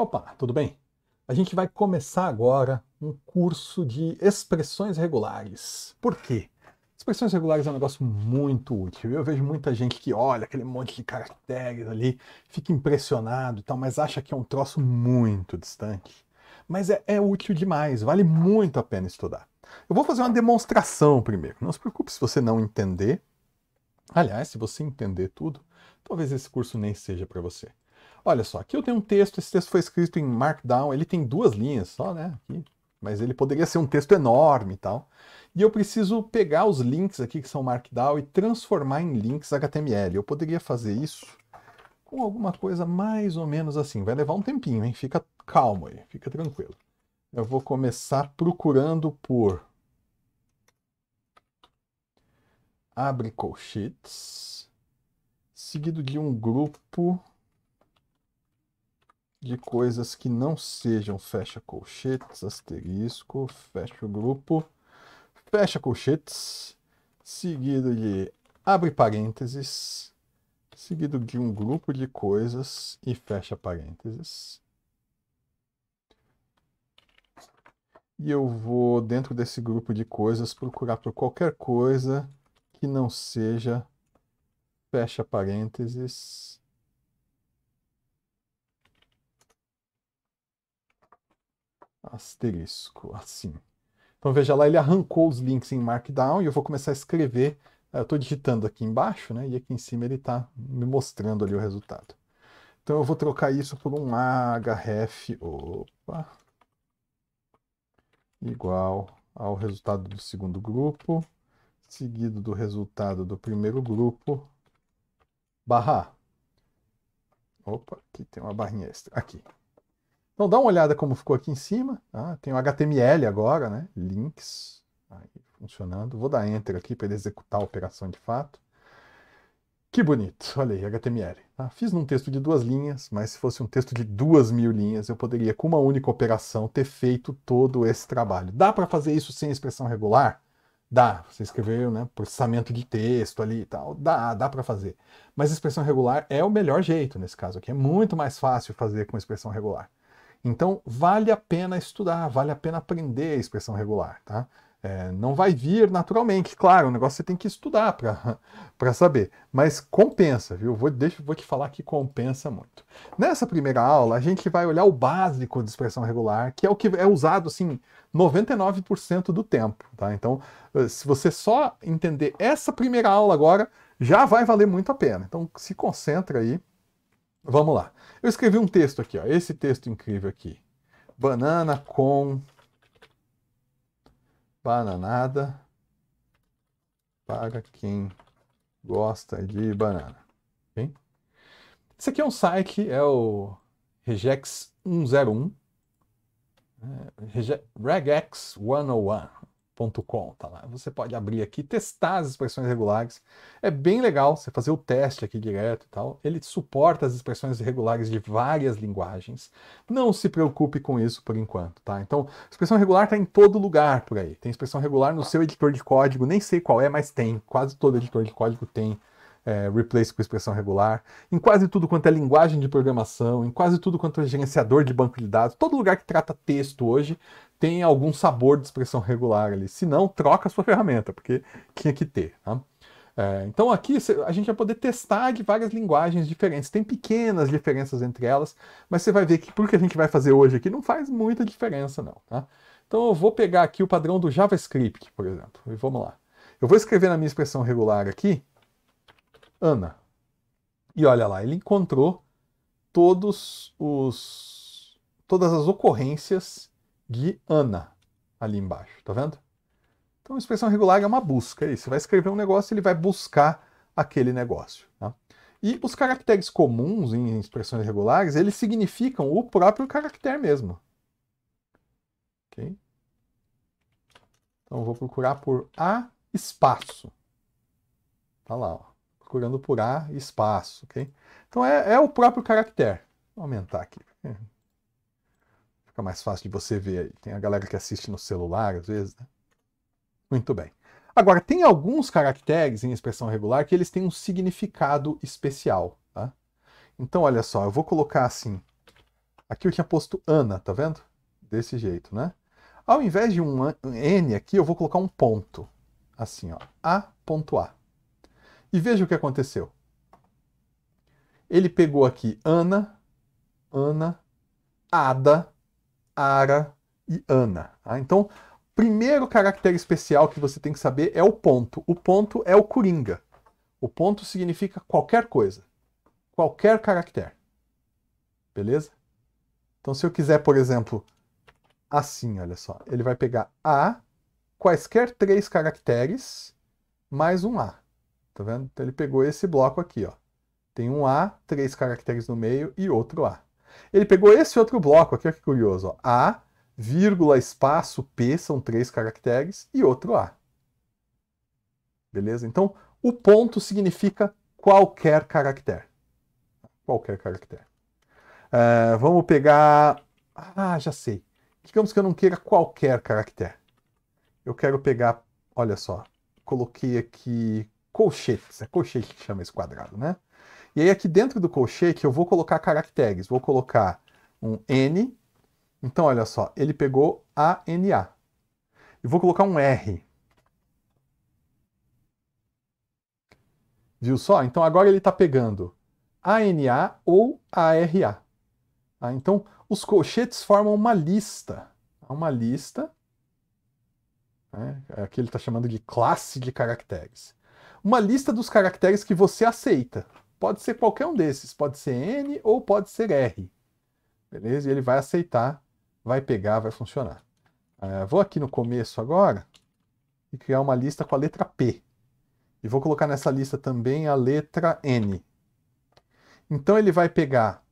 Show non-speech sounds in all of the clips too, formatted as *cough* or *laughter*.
Opa, tudo bem? A gente vai começar agora um curso de expressões regulares. Por quê? Expressões regulares é um negócio muito útil. Eu vejo muita gente que olha aquele monte de caracteres ali, fica impressionado e tal, mas acha que é um troço muito distante. Mas é, é útil demais, vale muito a pena estudar. Eu vou fazer uma demonstração primeiro. Não se preocupe se você não entender. Aliás, se você entender tudo, talvez esse curso nem seja para você. Olha só, aqui eu tenho um texto, esse texto foi escrito em Markdown, ele tem duas linhas só, né? Aqui, mas ele poderia ser um texto enorme e tal. E eu preciso pegar os links aqui que são Markdown e transformar em links HTML. Eu poderia fazer isso com alguma coisa mais ou menos assim. Vai levar um tempinho, hein? Fica calmo aí, fica tranquilo. Eu vou começar procurando por abre sheets, seguido de um grupo de coisas que não sejam fecha colchetes, asterisco, fecha o grupo, fecha colchetes, seguido de abre parênteses, seguido de um grupo de coisas e fecha parênteses. E eu vou, dentro desse grupo de coisas, procurar por qualquer coisa que não seja fecha parênteses, asterisco, assim. Então veja lá, ele arrancou os links em Markdown e eu vou começar a escrever. Eu estou digitando aqui embaixo, né? E aqui em cima ele está me mostrando ali o resultado. Então eu vou trocar isso por um href, opa, igual ao resultado do segundo grupo, seguido do resultado do primeiro grupo, barra. Opa, aqui tem uma barrinha extra. Aqui. Então dá uma olhada como ficou aqui em cima. Tá? Tem o HTML agora, né? Links aí, funcionando. Vou dar Enter aqui para ele executar a operação de fato. Que bonito, olha aí, HTML. Tá? Fiz num texto de duas linhas, mas se fosse um texto de duas mil linhas, eu poderia, com uma única operação, ter feito todo esse trabalho. Dá para fazer isso sem expressão regular? Dá. Você escreveu, né? Processamento de texto ali e tal. Dá, dá para fazer. Mas expressão regular é o melhor jeito nesse caso aqui. É muito mais fácil fazer com expressão regular. Então, vale a pena estudar, vale a pena aprender a expressão regular, tá? É, não vai vir naturalmente, claro, o negócio você tem que estudar para *laughs* saber, mas compensa, viu? Vou, deixa, vou te falar que compensa muito. Nessa primeira aula, a gente vai olhar o básico de expressão regular, que é o que é usado assim 99% do tempo, tá? Então, eh, se você só entender essa primeira aula agora, já vai valer muito a pena. Então, se concentra aí Vamos lá. Eu escrevi um texto aqui, ó, esse texto incrível aqui. Banana com bananada para quem gosta de banana. Okay? Esse aqui é um site, é o Regex 101, é, né? Regex 101 com, tá lá. Você pode abrir aqui, testar as expressões regulares. É bem legal você fazer o teste aqui direto e tal. Ele suporta as expressões regulares de várias linguagens. Não se preocupe com isso por enquanto, tá? Então, expressão regular está em todo lugar por aí. Tem expressão regular no seu editor de código, nem sei qual é, mas tem. Quase todo editor de código tem é, replace com expressão regular, em quase tudo quanto é linguagem de programação, em quase tudo quanto é gerenciador de banco de dados, todo lugar que trata texto hoje tem algum sabor de expressão regular ali. Se não, troca a sua ferramenta, porque tinha que ter. Tá? É, então aqui a gente vai poder testar de várias linguagens diferentes. Tem pequenas diferenças entre elas, mas você vai ver que por que a gente vai fazer hoje aqui não faz muita diferença não, tá? Então eu vou pegar aqui o padrão do JavaScript, por exemplo, e vamos lá. Eu vou escrever na minha expressão regular aqui, Ana. E olha lá, ele encontrou todos os, todas as ocorrências Guiana, ali embaixo, tá vendo? Então, a expressão regular é uma busca. Aí é você vai escrever um negócio, ele vai buscar aquele negócio. Tá? E os caracteres comuns em expressões regulares, eles significam o próprio caractere mesmo. Ok? Então, eu vou procurar por A espaço. Tá lá, ó. procurando por A espaço. ok? Então, é, é o próprio caractere. Vou aumentar aqui. Fica mais fácil de você ver aí. Tem a galera que assiste no celular, às vezes, né? Muito bem. Agora, tem alguns caracteres em expressão regular que eles têm um significado especial, tá? Então, olha só, eu vou colocar assim. Aqui eu tinha posto Ana, tá vendo? Desse jeito, né? Ao invés de um N aqui, eu vou colocar um ponto. Assim, ó. A.A. E veja o que aconteceu. Ele pegou aqui Ana, Ana, Ada, Ara e Ana. Tá? Então, primeiro caractere especial que você tem que saber é o ponto. O ponto é o coringa. O ponto significa qualquer coisa. Qualquer caractere. Beleza? Então, se eu quiser, por exemplo, assim, olha só. Ele vai pegar A, quaisquer três caracteres, mais um A. Tá vendo? Então, ele pegou esse bloco aqui, ó. Tem um A, três caracteres no meio e outro A. Ele pegou esse outro bloco aqui, olha que curioso. Ó. A, vírgula, espaço, P, são três caracteres, e outro A. Beleza? Então, o ponto significa qualquer caractere. Qualquer caractere. Uh, vamos pegar... Ah, já sei. Digamos que eu não queira qualquer caractere. Eu quero pegar... Olha só. Coloquei aqui colchetes. É colchete que chama esse quadrado, né? E aí aqui dentro do colchete eu vou colocar caracteres, vou colocar um N, então olha só, ele pegou ANA. E vou colocar um R. Viu só? Então agora ele está pegando ANA ou ARA. Ah, tá? então os colchetes formam uma lista, uma lista, né? É aqui ele está chamando de classe de caracteres. Uma lista dos caracteres que você aceita. Pode ser qualquer um desses, pode ser N ou pode ser R. Beleza? E ele vai aceitar, vai pegar, vai funcionar. Uh, vou aqui no começo agora e criar uma lista com a letra P. E vou colocar nessa lista também a letra N. Então ele vai pegar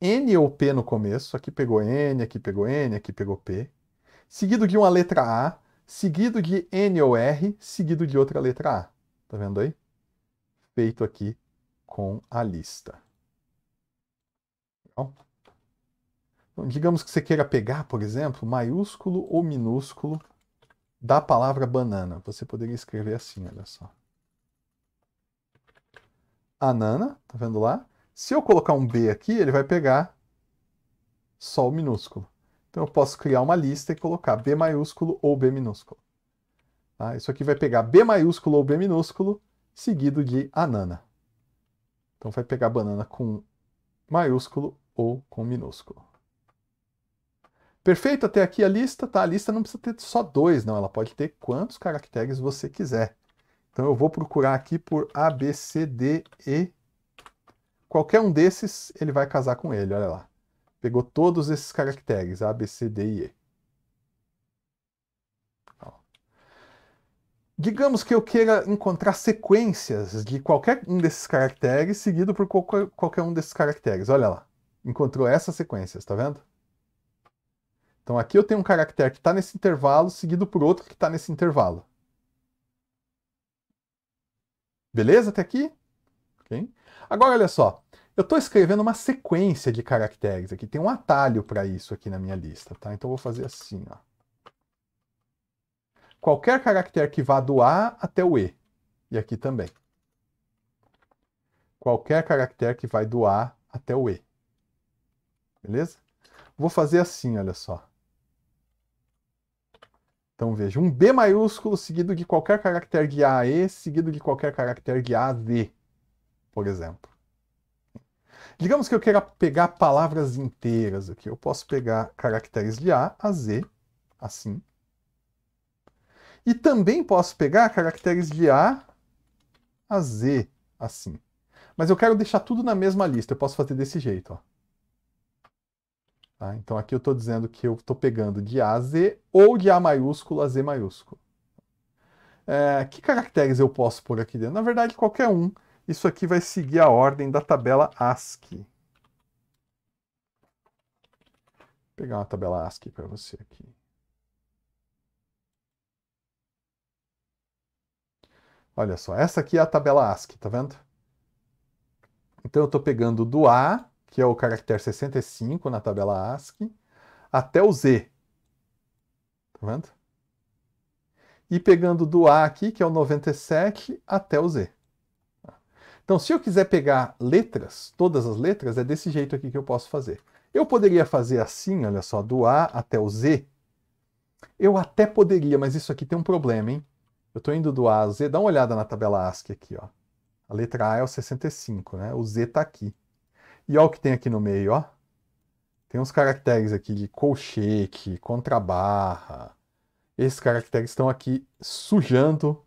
N ou P no começo, aqui pegou N, aqui pegou N, aqui pegou P, seguido de uma letra A, seguido de N ou R, seguido de outra letra A. Tá vendo aí? Feito aqui com a lista. Legal? Então, digamos que você queira pegar, por exemplo, maiúsculo ou minúsculo da palavra banana. Você poderia escrever assim, olha só. Anana, tá vendo lá? Se eu colocar um B aqui, ele vai pegar só o minúsculo. Então eu posso criar uma lista e colocar B maiúsculo ou B minúsculo. Tá? Isso aqui vai pegar B maiúsculo ou B minúsculo, seguido de anana. Então vai pegar banana com maiúsculo ou com minúsculo. Perfeito até aqui a lista, tá? A lista não precisa ter só dois, não. Ela pode ter quantos caracteres você quiser. Então eu vou procurar aqui por A, B, C, D, E. Qualquer um desses, ele vai casar com ele, olha lá. Pegou todos esses caracteres, A, B, C, D e E. Digamos que eu queira encontrar sequências de qualquer um desses caracteres seguido por qualquer, qualquer um desses caracteres. Olha lá. Encontrou essas sequências, tá vendo? Então aqui eu tenho um caractere que está nesse intervalo, seguido por outro que está nesse intervalo. Beleza até aqui? Okay. Agora olha só, eu estou escrevendo uma sequência de caracteres aqui, tem um atalho para isso aqui na minha lista, tá? Então eu vou fazer assim, ó qualquer caractere que vá do A até o E. E aqui também. Qualquer caractere que vai do A até o E. Beleza? Vou fazer assim, olha só. Então veja, um B maiúsculo seguido de qualquer caractere de A a E, seguido de qualquer caractere de A a Z, por exemplo. Digamos que eu queira pegar palavras inteiras aqui. Eu posso pegar caracteres de A a Z, assim. E também posso pegar caracteres de A a Z, assim. Mas eu quero deixar tudo na mesma lista. Eu posso fazer desse jeito, ó. Tá? Então aqui eu estou dizendo que eu estou pegando de A a Z ou de A maiúsculo a Z maiúsculo. É, que caracteres eu posso pôr aqui dentro? Na verdade, qualquer um. Isso aqui vai seguir a ordem da tabela ASCII. Vou pegar uma tabela ASCII para você aqui. Olha só, essa aqui é a tabela ASCII, tá vendo? Então eu estou pegando do A, que é o caractere 65 na tabela ASCII, até o Z. Tá vendo? E pegando do A aqui, que é o 97, até o Z. Então, se eu quiser pegar letras, todas as letras, é desse jeito aqui que eu posso fazer. Eu poderia fazer assim, olha só, do A até o Z. Eu até poderia, mas isso aqui tem um problema, hein? Eu estou indo do A ao Z, dá uma olhada na tabela ASCII aqui, ó. A letra A é o 65, né? O Z está aqui. E olha o que tem aqui no meio, ó. Tem uns caracteres aqui de colchete, contrabarra. Esses caracteres estão aqui sujando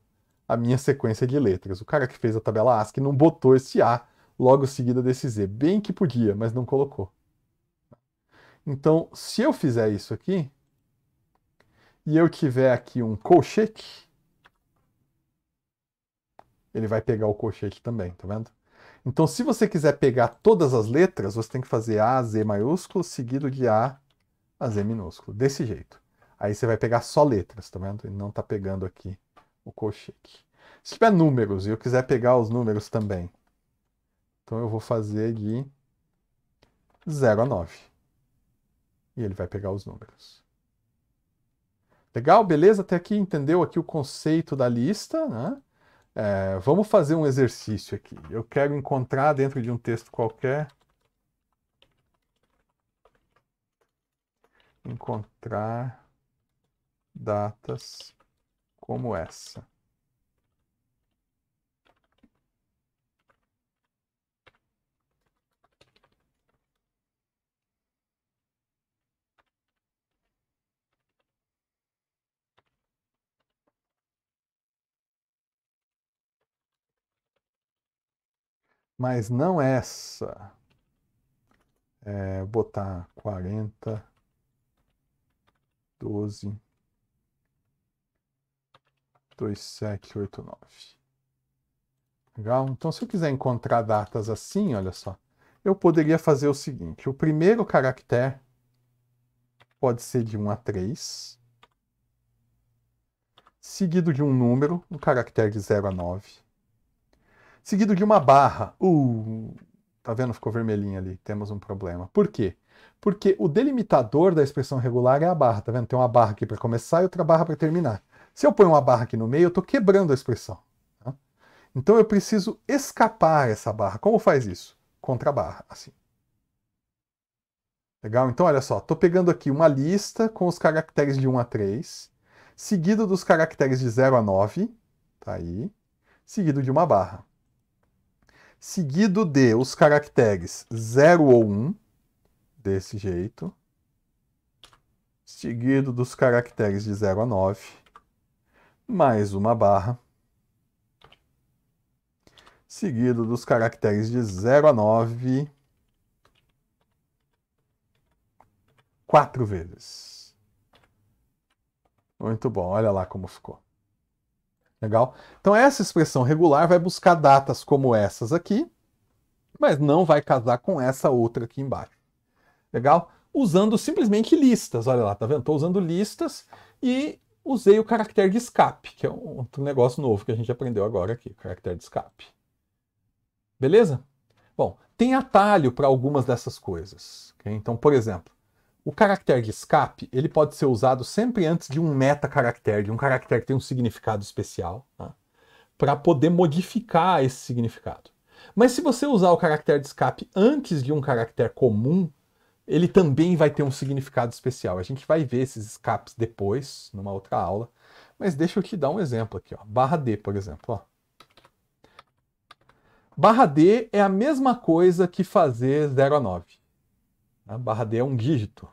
a minha sequência de letras. O cara que fez a tabela ASCII não botou esse A logo seguida desse Z. Bem que podia, mas não colocou. Então, se eu fizer isso aqui, e eu tiver aqui um colchete, ele vai pegar o colchete também, tá vendo? Então, se você quiser pegar todas as letras, você tem que fazer A, Z maiúsculo, seguido de A, a Z minúsculo, desse jeito. Aí você vai pegar só letras, tá vendo? E não tá pegando aqui o colchete. Se tiver números e eu quiser pegar os números também, então eu vou fazer de 0 a 9. E ele vai pegar os números. Legal? Beleza? Até aqui entendeu aqui o conceito da lista, né? É, vamos fazer um exercício aqui. Eu quero encontrar dentro de um texto qualquer. Encontrar datas como essa. mas não essa. É, botar 40, 12, 2789. Legal? Então, se eu quiser encontrar datas assim, olha só, eu poderia fazer o seguinte: o primeiro caractere pode ser de 1 a 3, seguido de um número, um caractere de 0 a 9 seguido de uma barra. Uh, tá vendo? Ficou vermelhinho ali. Temos um problema. Por quê? Porque o delimitador da expressão regular é a barra, tá vendo? Tem uma barra aqui para começar e outra barra para terminar. Se eu ponho uma barra aqui no meio, eu estou quebrando a expressão. Tá? Então eu preciso escapar essa barra. Como faz isso? Contra a barra, assim. Legal? Então, olha só, estou pegando aqui uma lista com os caracteres de 1 a 3, seguido dos caracteres de 0 a 9, tá aí, seguido de uma barra seguido de os caracteres 0 ou 1, desse jeito, seguido dos caracteres de 0 a 9, mais uma barra, seguido dos caracteres de 0 a 9, quatro vezes. Muito bom, olha lá como ficou. Legal? Então, essa expressão regular vai buscar datas como essas aqui, mas não vai casar com essa outra aqui embaixo. Legal? Usando simplesmente listas. Olha lá, tá vendo? Estou usando listas e usei o caractere de escape, que é outro negócio novo que a gente aprendeu agora aqui, caractere de escape. Beleza? Bom, tem atalho para algumas dessas coisas. Okay? Então, por exemplo, o caractere de escape ele pode ser usado sempre antes de um meta-caractere, de um caractere que tem um significado especial, tá? para poder modificar esse significado. Mas se você usar o caractere de escape antes de um caractere comum, ele também vai ter um significado especial. A gente vai ver esses escapes depois, numa outra aula. Mas deixa eu te dar um exemplo aqui. Ó. Barra D, por exemplo. Ó. Barra D é a mesma coisa que fazer 09. A né? barra D é um dígito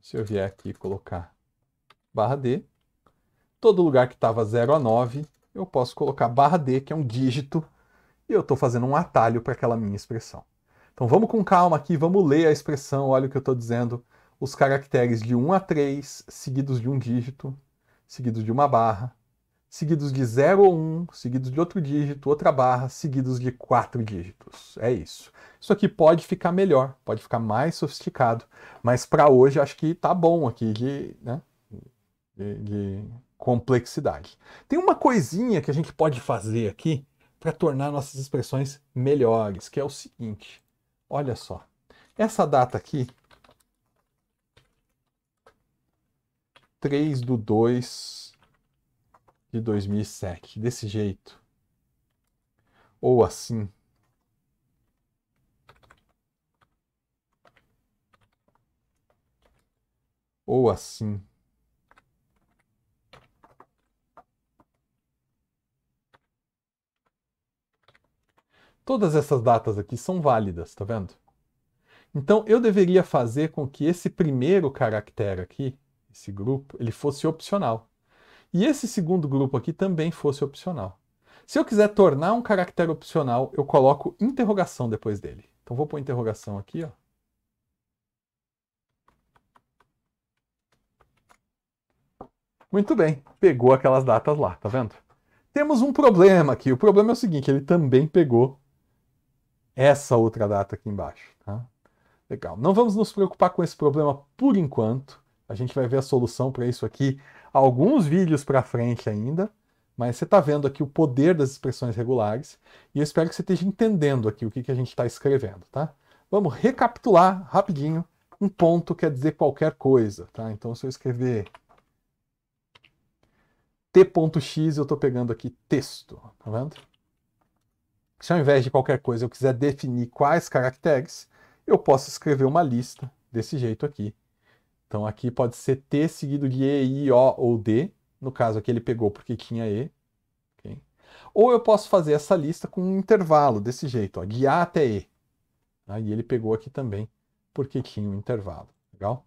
se eu vier aqui colocar barra D, todo lugar que estava 0 a 9, eu posso colocar barra D, que é um dígito, e eu estou fazendo um atalho para aquela minha expressão. Então vamos com calma aqui, vamos ler a expressão, olha o que eu estou dizendo. Os caracteres de 1 a 3, seguidos de um dígito, seguidos de uma barra, seguidos de 0 ou 1, um, seguidos de outro dígito, outra barra, seguidos de quatro dígitos. É isso. Isso aqui pode ficar melhor, pode ficar mais sofisticado, mas para hoje acho que tá bom aqui de, né, de, de complexidade. Tem uma coisinha que a gente pode fazer aqui para tornar nossas expressões melhores, que é o seguinte. Olha só. Essa data aqui, 3 do 2 de 2007, desse jeito. Ou assim. Ou assim. Todas essas datas aqui são válidas, tá vendo? Então eu deveria fazer com que esse primeiro caractere aqui, esse grupo, ele fosse opcional e esse segundo grupo aqui também fosse opcional. Se eu quiser tornar um caractere opcional, eu coloco interrogação depois dele. Então vou pôr interrogação aqui, ó. Muito bem, pegou aquelas datas lá, tá vendo? Temos um problema aqui. O problema é o seguinte, ele também pegou essa outra data aqui embaixo, tá? Legal. Não vamos nos preocupar com esse problema por enquanto. A gente vai ver a solução para isso aqui alguns vídeos para frente ainda, mas você está vendo aqui o poder das expressões regulares e eu espero que você esteja entendendo aqui o que, que a gente está escrevendo, tá? Vamos recapitular rapidinho. Um ponto quer dizer qualquer coisa, tá? Então se eu escrever t.x, eu estou pegando aqui texto, tá vendo? Se ao invés de qualquer coisa eu quiser definir quais caracteres, eu posso escrever uma lista desse jeito aqui, então aqui pode ser T seguido de E, I, O ou D. No caso aqui ele pegou porque tinha E. Okay? Ou eu posso fazer essa lista com um intervalo desse jeito, ó, de A até E. Ah, e ele pegou aqui também porque tinha um intervalo. Legal?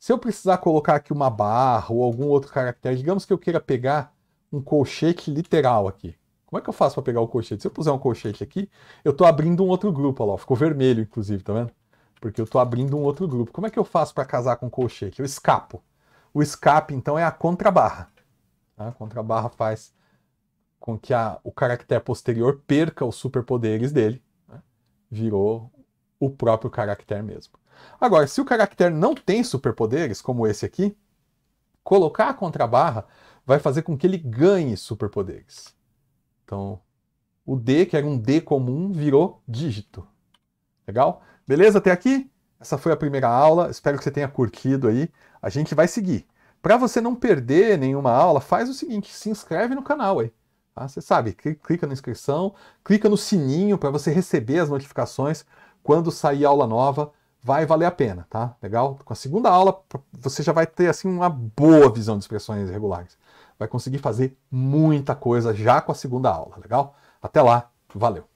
Se eu precisar colocar aqui uma barra ou algum outro caractere, digamos que eu queira pegar um colchete literal aqui. Como é que eu faço para pegar o colchete? Se eu puser um colchete aqui, eu estou abrindo um outro grupo, ó, ficou vermelho, inclusive, tá vendo? porque eu estou abrindo um outro grupo. Como é que eu faço para casar com o colchete? Eu escapo. O escape, então, é a contrabarra. Tá? A contrabarra faz com que a, o caractere posterior perca os superpoderes dele. Né? Virou o próprio caractere mesmo. Agora, se o caractere não tem superpoderes, como esse aqui, colocar a contrabarra vai fazer com que ele ganhe superpoderes. Então, o D, que era um D comum, virou dígito. Legal? Beleza até aqui? Essa foi a primeira aula, espero que você tenha curtido aí. A gente vai seguir. Para você não perder nenhuma aula, faz o seguinte, se inscreve no canal aí. Tá? Você sabe, clica na inscrição, clica no sininho para você receber as notificações quando sair aula nova. Vai valer a pena, tá? Legal? Com a segunda aula, você já vai ter assim uma boa visão de expressões regulares. Vai conseguir fazer muita coisa já com a segunda aula, legal? Até lá, valeu!